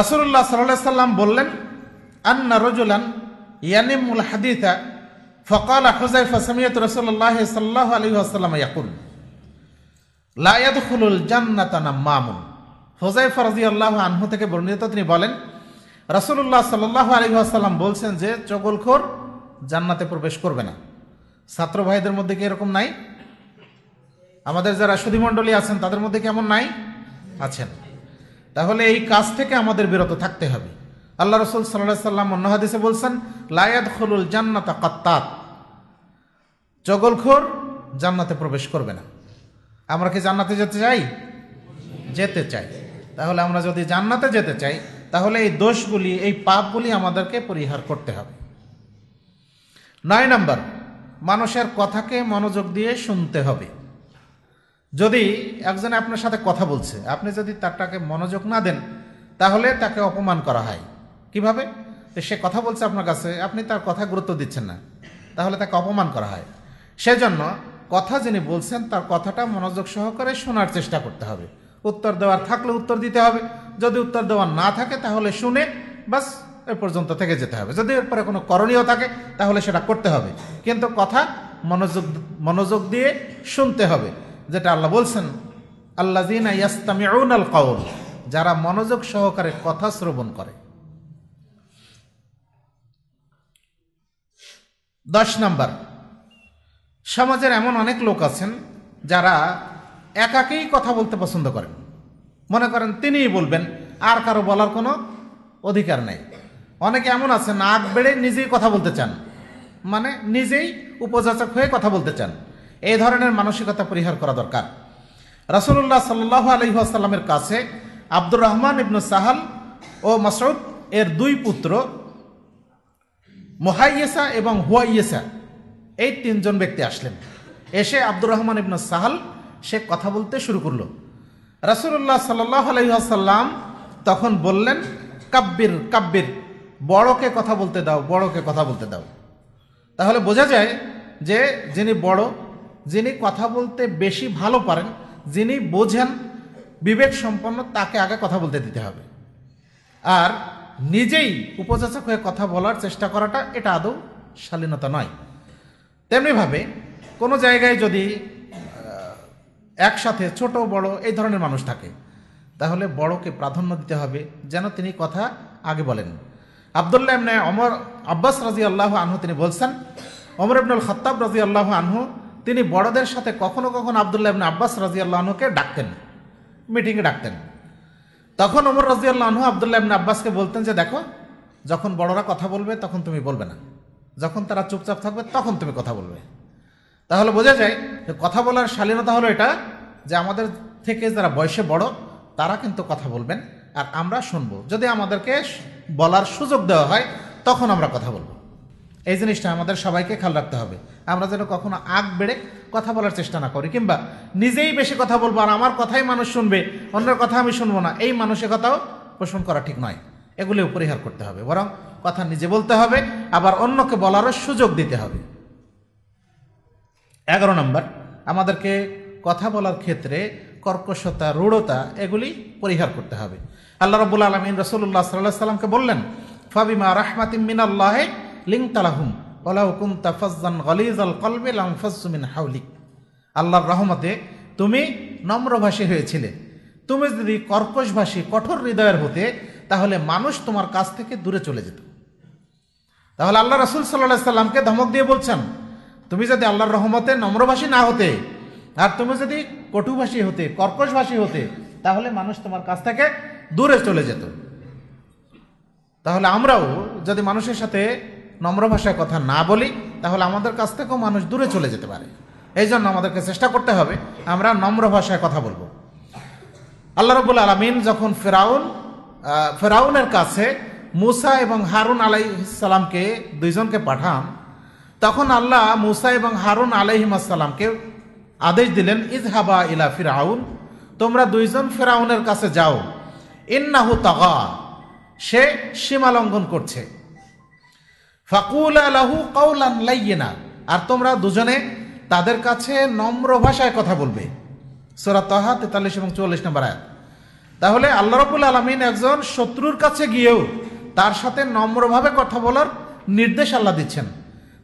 রাসুল্লাহ সাল্লাহ সাল্লাম বললেন আন্না রজুলান ينم الحديث ফকাল আখজাই سمعت রসুল্লাহ الله صلى الله عليه وسلم يقول لا يدخل الجنة نمام হুজাইফা রাজি আল্লাহ আনহু থেকে বর্ণিত তিনি বলেন রাসুল্লাহ সাল্লাহ আলহি আসাল্লাম বলছেন যে চগলখোর জান্নাতে প্রবেশ করবে না ছাত্র ভাইদের মধ্যে কি এরকম নাই আমাদের যারা সুধিমণ্ডলী আছেন তাদের মধ্যে কেমন নাই আছেন তাহলে এই কাজ থেকে আমাদের বিরত থাকতে হবে আল্লাহ রসুল সাল্লাহ সাল্লাম অন্য হাদিসে বলছেন লায়াদ খুলুল জান্নাতা কাত্তাত চগলখোর জান্নাতে প্রবেশ করবে না আমরা কি জান্নাতে যেতে চাই যেতে চাই তাহলে আমরা যদি জান্নাতে যেতে চাই তাহলে এই দোষগুলি এই পাপগুলি আমাদেরকে পরিহার করতে হবে নয় নম্বর মানুষের কথাকে মনোযোগ দিয়ে শুনতে হবে যদি একজন আপনার সাথে কথা বলছে আপনি যদি তারটাকে মনোযোগ না দেন তাহলে তাকে অপমান করা হয় কিভাবে সে কথা বলছে আপনার কাছে আপনি তার কথা গুরুত্ব দিচ্ছেন না তাহলে তাকে অপমান করা হয় সেজন্য কথা যিনি বলছেন তার কথাটা মনোযোগ সহকারে শোনার চেষ্টা করতে হবে উত্তর দেওয়ার থাকলে উত্তর দিতে হবে যদি উত্তর দেওয়ার না থাকে তাহলে শুনে বাস এ পর্যন্ত থেকে যেতে হবে যদি এরপরে কোনো করণীয় থাকে তাহলে সেটা করতে হবে কিন্তু কথা মনোযোগ মনোযোগ দিয়ে শুনতে হবে যেটা আল্লাহ বলছেন আল্লাহ আউন আল কৌল যারা মনোযোগ সহকারে কথা শ্রবণ করে দশ নম্বর সমাজের এমন অনেক লোক আছেন যারা একাকেই কথা বলতে পছন্দ করেন মনে করেন তিনিই বলবেন আর কারো বলার কোনো অধিকার নেই অনেকে এমন আছে নাক বেড়ে নিজেই কথা বলতে চান মানে নিজেই উপযাচক হয়ে কথা বলতে চান এই ধরনের মানসিকতা পরিহার করা দরকার রাসুল্লাহ সাল্লাহ আলহিহাসাল্লামের কাছে আব্দুর রহমান ইবনু সাহাল ও মাসরুদ এর দুই পুত্র মোহাইয়েসা এবং হুয়াইয়েসা এই তিনজন ব্যক্তি আসলেন এসে আব্দুর রহমান ইবনা সাহাল সে কথা বলতে শুরু করলো রাসুল্লাহ সাল্লাহ আলহিহাসাল্লাম তখন বললেন কাব্যের কাব্যের বড়কে কথা বলতে দাও বড়কে কথা বলতে দাও তাহলে বোঝা যায় যে যিনি বড় যিনি কথা বলতে বেশি ভালো পারেন যিনি বোঝেন বিবেক সম্পন্ন তাকে আগে কথা বলতে দিতে হবে আর নিজেই উপযাচক হয়ে কথা বলার চেষ্টা করাটা এটা আদৌ শালীনতা নয় তেমনিভাবে কোনো জায়গায় যদি একসাথে ছোট বড় এই ধরনের মানুষ থাকে তাহলে বড়কে প্রাধান্য দিতে হবে যেন তিনি কথা আগে বলেন আবদুল্লাহ ইমনে অমর আব্বাস রাজি আল্লাহ আনহু তিনি বলছেন অমর ইবনুল খত্তাব রাজি আল্লাহ আনহু তিনি বড়দের সাথে কখনো কখনো আবদুল্লাহ ইবনে আব্বাস রাজি আল্লাহ আনহুকে ডাকতেন মিটিংয়ে ডাকতেন তখন ওমর রাজিয়াল্লাহ আনহু আবদুল্লাহ ইবনে আব্বাসকে বলতেন যে দেখো যখন বড়রা কথা বলবে তখন তুমি বলবে না যখন তারা চুপচাপ থাকবে তখন তুমি কথা বলবে তাহলে বোঝা যায় যে কথা বলার শালীনতা হলো এটা যে আমাদের থেকে যারা বয়সে বড় তারা কিন্তু কথা বলবেন আর আমরা শুনবো যদি আমাদেরকে বলার সুযোগ দেওয়া হয় তখন আমরা কথা বলবো এই জিনিসটা আমাদের সবাইকে খেয়াল রাখতে হবে আমরা যেন কখনো আগ বেড়ে কথা বলার চেষ্টা না করি কিংবা নিজেই বেশি কথা বলবো আর আমার কথাই মানুষ শুনবে অন্যের কথা আমি শুনবো না এই মানসিকতাও পোষণ করা ঠিক নয় এগুলিও পরিহার করতে হবে বরং কথা নিজে বলতে হবে আবার অন্যকে বলারও সুযোগ দিতে হবে এগারো নম্বর আমাদেরকে কথা বলার ক্ষেত্রে কর্কশতা রূঢ়তা এগুলি পরিহার করতে হবে আল্লাহ রবুল আলমিন রসুল্লাহ সাল্লাহ সাল্লামকে বললেন ফাবিমা রাহমাতিম মিনাল্লাহে লিং তালাহুম ওলাউকুম তাফাজান গলিজ আল কলবে লামফাজুমিন হাউলিক আল্লাহর রহমতে তুমি নম্রভাষী হয়েছিলে তুমি যদি কর্কশভাষী কঠোর হৃদয়ের হতে তাহলে মানুষ তোমার কাছ থেকে দূরে চলে যেত তাহলে আল্লাহ রসুল সাল্লাহ সাল্লামকে ধমক দিয়ে বলছেন তুমি যদি আল্লাহর রহমতে নম্রভাষী না হতে আর তুমি যদি কটুভাষী হতে কর্কশভাষী হতে তাহলে মানুষ তোমার কাছ থেকে দূরে চলে যেত তাহলে আমরাও যদি মানুষের সাথে নম্র ভাষায় কথা না বলি তাহলে আমাদের কাছ থেকেও মানুষ দূরে চলে যেতে পারে এই জন্য আমাদেরকে চেষ্টা করতে হবে আমরা নম্র ভাষায় কথা বলবো আল্লাহ রবুল আলমিন যখন ফেরাউন ফেরাউনের কাছে মুসা এবং হারুন আলাইসাল্লামকে দুইজনকে পাঠান তখন আল্লাহ মুসা এবং হারুন আলাইহিমাসাল্লামকে আদেশ দিলেন ইজহাবা ইলা ফিরাউন তোমরা দুইজন ফেরাউনের কাছে যাও ইন্নাহু তগা সে সীমালঙ্ঘন করছে ফাকুল আলাহু কাউলান লাইয়েনা আর তোমরা দুজনে তাদের কাছে নম্র ভাষায় কথা বলবে সোরা তহা তেতাল্লিশ এবং চুয়াল্লিশ নম্বর আয়াত তাহলে আল্লাহ রবুল আলমিন একজন শত্রুর কাছে গিয়েও তার সাথে নম্রভাবে কথা বলার নির্দেশ আল্লাহ দিচ্ছেন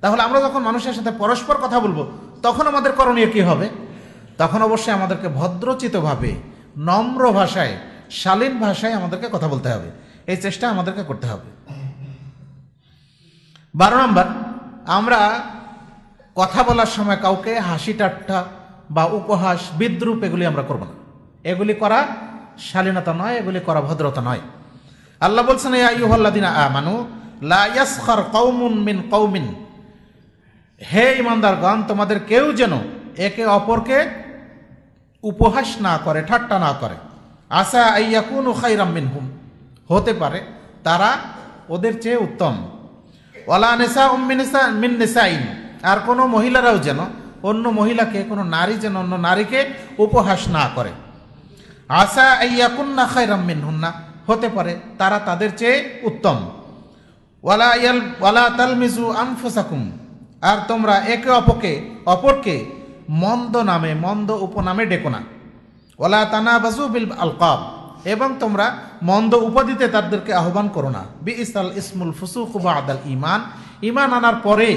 তাহলে আমরা যখন মানুষের সাথে পরস্পর কথা বলবো তখন আমাদের করণীয় কী হবে তখন অবশ্যই আমাদেরকে ভদ্রচিতভাবে নম্র ভাষায় শালীন ভাষায় আমাদেরকে কথা বলতে হবে এই চেষ্টা আমাদেরকে করতে হবে বারো নম্বর আমরা কথা বলার সময় কাউকে হাসি ঠাট্টা বা উপহাস বিদ্রুপ এগুলি আমরা করব না এগুলি করা শালীনতা নয় এগুলি করা ভদ্রতা নয় আল্লাহ বলছেন আমানু আ মানু লাইয়াসখর কৌমুন মিন কৌমিন হে গান তোমাদের কেউ যেন একে অপরকে উপহাস না করে ঠাট্টা না করে আসা আইয়াকুন খাইরাম হুম হতে পারে তারা ওদের চেয়ে উত্তম ওলা নেশা উম্মিনেসা আর কোনো মহিলারাও যেন অন্য মহিলাকে কোনো নারী যেন অন্য নারীকে উপহাস না করে আশা ইয়াকুন্না রাম্মিন হুন্না হতে পারে তারা তাদের চেয়ে উত্তম ওয়ালা ইয়াল ওয়ালা তালমিজু আনফুসাকুম আর তোমরা একে অপকে অপরকে মন্দ নামে মন্দ উপনামে ডেকো না ওলা তানা বাজু বিল আলকাব এবং তোমরা মন্দ উপাধিতে তাদেরকে আহ্বান করো না বি ইসাল ইসমুল বা আদাল ইমান ইমান আনার পরে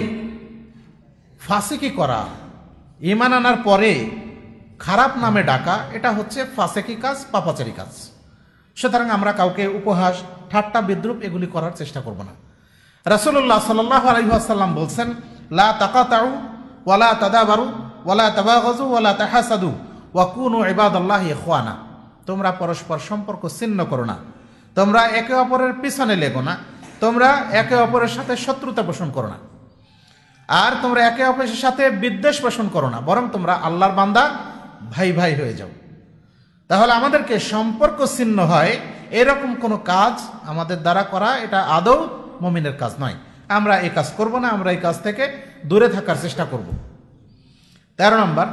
ফাঁসেকি করা ইমান আনার পরে খারাপ নামে ডাকা এটা হচ্ছে ফাঁসেকি কাজ পাপাচারি কাজ সুতরাং আমরা কাউকে উপহাস ঠাট্টা বিদ্রুপ এগুলি করার চেষ্টা করব না রাসুল্লাহ সাল্লাহ আলহাসাল্লাম বলছেন লা তাকাতাউ ওয়ালা বারু ওয়ালা তাবাগজু ওয়ালা তাহাসাদু ওয়াকুনু আল্লাহ ইখওয়ানা তোমরা পরস্পর সম্পর্ক ছিন্ন করো না তোমরা একে অপরের পিছনে লেগো না তোমরা একে অপরের সাথে শত্রুতা পোষণ করো না আর তোমরা একে অপরের সাথে বিদ্বেষ পোষণ করো না বরং তোমরা আল্লাহর বান্দা ভাই ভাই হয়ে যাও তাহলে আমাদেরকে সম্পর্ক ছিন্ন হয় এরকম কোনো কাজ আমাদের দ্বারা করা এটা আদৌ মমিনের কাজ নয় আমরা এই কাজ করব না আমরা এই কাজ থেকে দূরে থাকার চেষ্টা করব তেরো নম্বর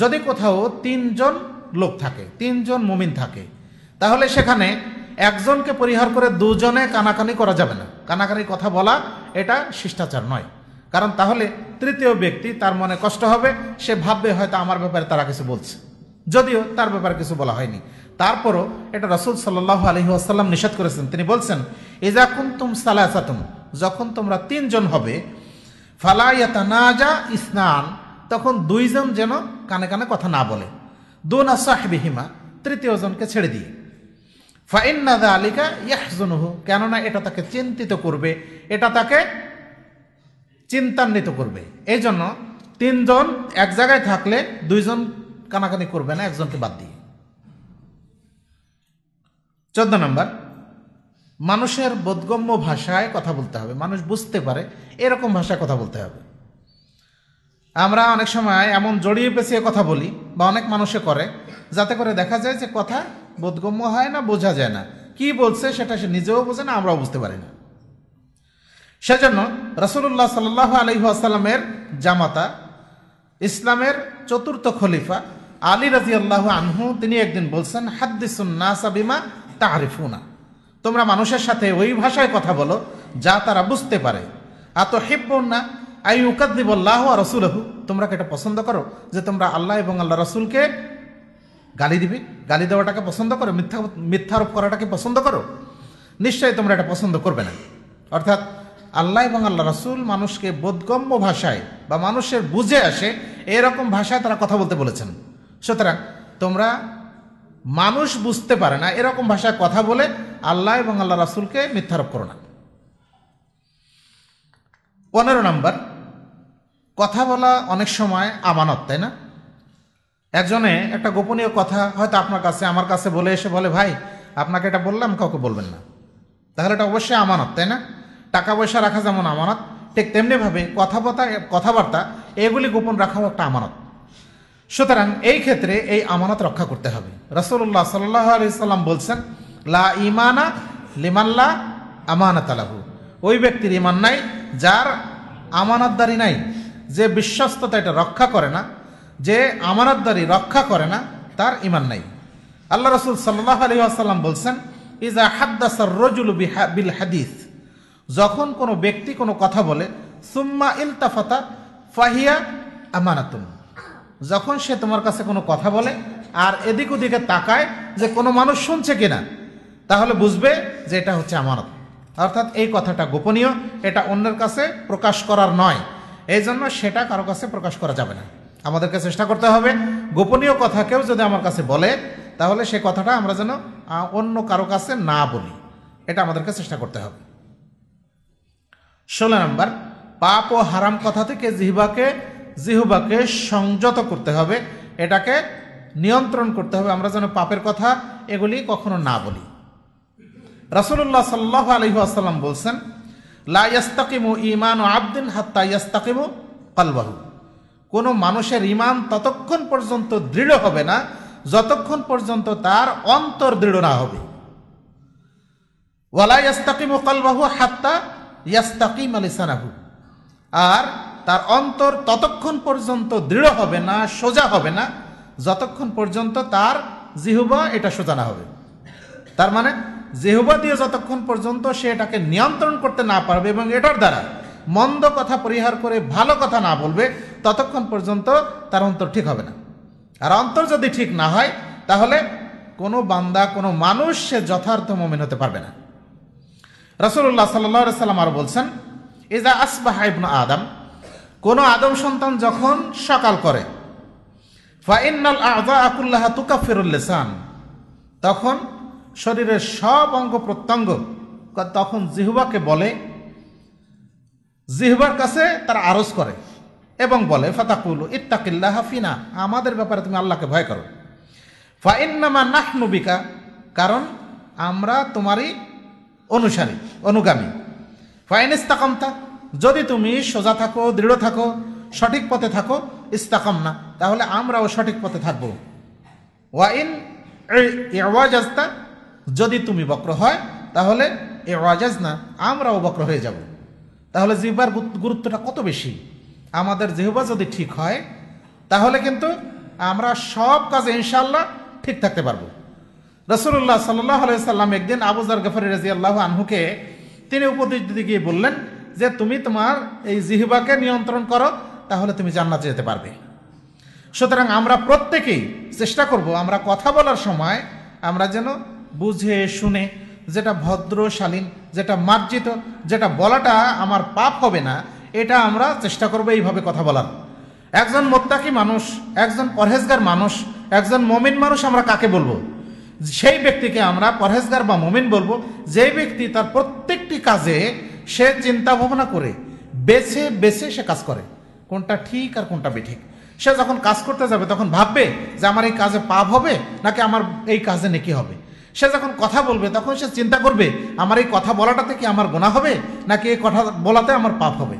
যদি কোথাও তিনজন লোক থাকে তিনজন মুমিন থাকে তাহলে সেখানে একজনকে পরিহার করে দুজনে কানাকানি করা যাবে না কানাকানি কথা বলা এটা শিষ্টাচার নয় কারণ তাহলে তৃতীয় ব্যক্তি তার মনে কষ্ট হবে সে ভাববে হয়তো আমার ব্যাপারে তারা কিছু বলছে যদিও তার ব্যাপারে কিছু বলা হয়নি তারপরও এটা রসুল সাল্লাহ আলহি আসাল্লাম নিষেধ করেছেন তিনি বলছেন এজাকুম তুম সালাসাতুম যখন তোমরা তিনজন হবে ফালাইয়াতানাজা ইসনান তখন দুইজন যেন কানে কানে কথা না বলে দোনা সাহেবিহিমা তৃতীয় জনকে ছেড়ে দিয়ে ফাইন্নাদা আলিকা ইয়াহজনহু কেননা এটা তাকে চিন্তিত করবে এটা তাকে চিন্তান্বিত করবে এই জন্য তিনজন এক জায়গায় থাকলে দুইজন কানাকানি করবে না একজনকে বাদ দিয়ে চোদ্দ নম্বর মানুষের বোধগম্য ভাষায় কথা বলতে হবে মানুষ বুঝতে পারে এরকম ভাষায় কথা বলতে হবে আমরা অনেক সময় এমন জড়িয়ে পেঁচিয়ে কথা বলি বা অনেক মানুষে করে যাতে করে দেখা যায় যে কথা বোধগম্য হয় না বোঝা যায় না কি বলছে সেটা সে নিজেও বোঝে না আমরাও বুঝতে পারি না সেজন্য রসুল্লাহ সাল্লাহ আলহিহাসাল্লামের জামাতা ইসলামের চতুর্থ খলিফা আলী রাজি আল্লাহ আনহু তিনি একদিন বলছেন হাদ্দিসুন্না সাবিমা তাহারিফুনা তোমরা মানুষের সাথে ওই ভাষায় কথা বলো যা তারা বুঝতে পারে আত না আই উকাদ্দিব আল্লাহ আর রসুলহু তোমরা এটা পছন্দ করো যে তোমরা আল্লাহ এবং আল্লাহ রসুলকে গালি দিবে গালি দেওয়াটাকে পছন্দ করো মিথ্যা মিথ্যারোপ করাটাকে পছন্দ করো নিশ্চয়ই তোমরা এটা পছন্দ করবে না অর্থাৎ আল্লাহ এবং আল্লাহ রসুল মানুষকে বোধগম্য ভাষায় বা মানুষের বুঝে আসে এরকম ভাষায় তারা কথা বলতে বলেছেন সুতরাং তোমরা মানুষ বুঝতে পারে না এরকম ভাষায় কথা বলে আল্লাহ এবং আল্লাহ রসুলকে মিথ্যারোপ করো না পনেরো নম্বর কথা বলা অনেক সময় আমানত তাই না একজনে একটা গোপনীয় কথা হয়তো আপনার কাছে আমার কাছে বলে এসে বলে ভাই আপনাকে এটা বললাম কাউকে বলবেন না তাহলে এটা অবশ্যই আমানত তাই না টাকা পয়সা রাখা যেমন আমানত ঠিক তেমনিভাবে কথাবার্তা কথাবার্তা এগুলি গোপন রাখাও একটা আমানত সুতরাং এই ক্ষেত্রে এই আমানত রক্ষা করতে হবে রসুল্লাহ সাল্লাহ আলাইসাল্লাম বলছেন লা ইমানা লিমাল্লা আমানত আলাহু ওই ব্যক্তির ইমান নাই যার আমানতদারি নাই যে বিশ্বস্ততা এটা রক্ষা করে না যে আমানতদারি রক্ষা করে না তার ইমান নাই আল্লাহ রসুল সাল্লাহ আলী আসাল্লাম বলছেন ইজা হাদ্দাসার রজুল বিল হাদিস যখন কোনো ব্যক্তি কোনো কথা বলে সুম্মা ইলতাফাতা ফাহিয়া আমানাতুন যখন সে তোমার কাছে কোনো কথা বলে আর এদিক ওদিকে তাকায় যে কোনো মানুষ শুনছে কিনা তাহলে বুঝবে যে এটা হচ্ছে আমানত অর্থাৎ এই কথাটা গোপনীয় এটা অন্যের কাছে প্রকাশ করার নয় এই জন্য সেটা কারো কাছে প্রকাশ করা যাবে না আমাদেরকে চেষ্টা করতে হবে গোপনীয় কথা কেউ যদি আমার কাছে বলে তাহলে সে কথাটা আমরা যেন অন্য কারো কাছে না বলি এটা আমাদেরকে চেষ্টা করতে হবে ষোলো নম্বর পাপ ও হারাম কথা থেকে জিহবাকে জিহুবাকে সংযত করতে হবে এটাকে নিয়ন্ত্রণ করতে হবে আমরা যেন পাপের কথা এগুলি কখনো না বলি রসুল্লাহ সাল্লাহ আলহি আসাল্লাম বলছেন লাইয়াস্তাকিমু ইমান ও আবদিন হাত্তা ইয়াস্তাকিমু কালবাহু কোনো মানুষের ইমান ততক্ষণ পর্যন্ত দৃঢ় হবে না যতক্ষণ পর্যন্ত তার অন্তর দৃঢ় না হবে ওয়ালা ইয়াস্তাকিমু কালবাহু হাত্তা ইয়াস্তাকিম আলিসানাহু আর তার অন্তর ততক্ষণ পর্যন্ত দৃঢ় হবে না সোজা হবে না যতক্ষণ পর্যন্ত তার জিহুবা এটা সোজা না হবে তার মানে জেহবা দিয়ে যতক্ষণ পর্যন্ত সে এটাকে নিয়ন্ত্রণ করতে না পারবে এবং এটার দ্বারা মন্দ কথা পরিহার করে ভালো কথা না বলবে ততক্ষণ পর্যন্ত তার অন্তর ঠিক হবে না আর অন্তর যদি ঠিক না হয় তাহলে কোনো বান্দা কোনো মানুষ সে যথার্থ মমিন হতে পারবে না রসুল্লাহ সাল্লা সাল্লাম আর বলছেন ইজা আসবাহ ইবনু আদম কোন আদম সন্তান যখন সকাল করে ফাইনাল আজা আকুল্লাহ তুকাফিরুল্লেসান তখন শরীরের সব অঙ্গ প্রত্যঙ্গ তখন জিহুবাকে বলে জিহবার কাছে তার আরজ করে এবং বলে ফাতাকুল ইত্তাকিল্লা হাফিনা আমাদের ব্যাপারে তুমি আল্লাহকে ভয় করো ফাইন্নামা নবিকা কারণ আমরা তোমারই অনুসারী অনুগামী ফাইন ইস্তাকামতা যদি তুমি সোজা থাকো দৃঢ় থাকো সঠিক পথে থাকো ইস্তাকাম না তাহলে আমরাও সঠিক পথে থাকবো ওয়াইন আস্তা যদি তুমি বক্র হয় তাহলে এ ওয়াজাজ না আমরাও বক্র হয়ে যাব তাহলে জিহ্বার গুরুত্বটা কত বেশি আমাদের জিহ্বা যদি ঠিক হয় তাহলে কিন্তু আমরা সব কাজে ইনশাল্লাহ ঠিক থাকতে পারবো রসুল্লাহ সাল্লাহ সাল্লাম একদিন আবুজার গফরি রাজি আল্লাহ আনহুকে তিনি উপদেশ দিতে গিয়ে বললেন যে তুমি তোমার এই জিহ্বাকে নিয়ন্ত্রণ করো তাহলে তুমি জান্নাতে যেতে পারবে সুতরাং আমরা প্রত্যেকেই চেষ্টা করব আমরা কথা বলার সময় আমরা যেন বুঝে শুনে যেটা ভদ্র শালীন যেটা মার্জিত যেটা বলাটা আমার পাপ হবে না এটা আমরা চেষ্টা করবো এইভাবে কথা বলার একজন মোত্তাকি মানুষ একজন পরহেজগার মানুষ একজন মমিন মানুষ আমরা কাকে বলবো সেই ব্যক্তিকে আমরা পরহেজগার বা মমিন বলবো যে ব্যক্তি তার প্রত্যেকটি কাজে সে চিন্তা ভাবনা করে বেছে বেছে সে কাজ করে কোনটা ঠিক আর কোনটা বেঠিক সে যখন কাজ করতে যাবে তখন ভাববে যে আমার এই কাজে পাপ হবে নাকি আমার এই কাজে নেকি হবে সে যখন কথা বলবে তখন সে চিন্তা করবে আমার এই কথা বলাটাতে কি আমার গোনা হবে নাকি এই কথা বলাতে আমার পাপ হবে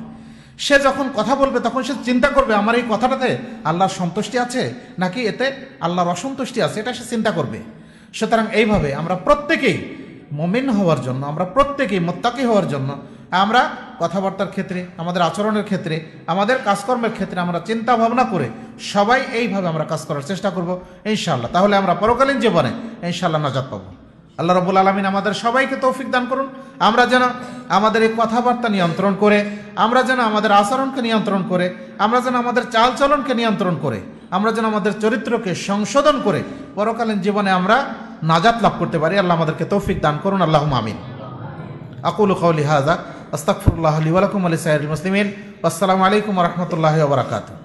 সে যখন কথা বলবে তখন সে চিন্তা করবে আমার এই কথাটাতে আল্লাহর সন্তুষ্টি আছে নাকি এতে আল্লাহর অসন্তুষ্টি আছে এটা সে চিন্তা করবে সুতরাং এইভাবে আমরা প্রত্যেকেই মমিন হওয়ার জন্য আমরা প্রত্যেকেই মোত্তাকি হওয়ার জন্য আমরা কথাবার্তার ক্ষেত্রে আমাদের আচরণের ক্ষেত্রে আমাদের কাজকর্মের ক্ষেত্রে আমরা চিন্তা ভাবনা করে সবাই এইভাবে আমরা কাজ করার চেষ্টা করব ইনশাল্লাহ তাহলে আমরা পরকালীন জীবনে ইনশাল্লাহ নাজাদ পাবো আল্লাহ রবুল আলমিন আমাদের সবাইকে তৌফিক দান করুন আমরা যেন আমাদের এই কথাবার্তা নিয়ন্ত্রণ করে আমরা যেন আমাদের আচরণকে নিয়ন্ত্রণ করে আমরা যেন আমাদের চালচলনকে নিয়ন্ত্রণ করে আমরা যেন আমাদের চরিত্রকে সংশোধন করে পরকালীন জীবনে আমরা নাজাত লাভ করতে পারি আল্লাহ আমাদেরকে তৌফিক দান করুন আল্লাহ মামিন আকুল কৌলি হাজা আস্তাকফুল্লাহ আলী ওয়ালাকুম আলী সাহেব মুসলিমিন আসসালামু আলাইকুম রহমতুল্লাহ ওবরাকাতু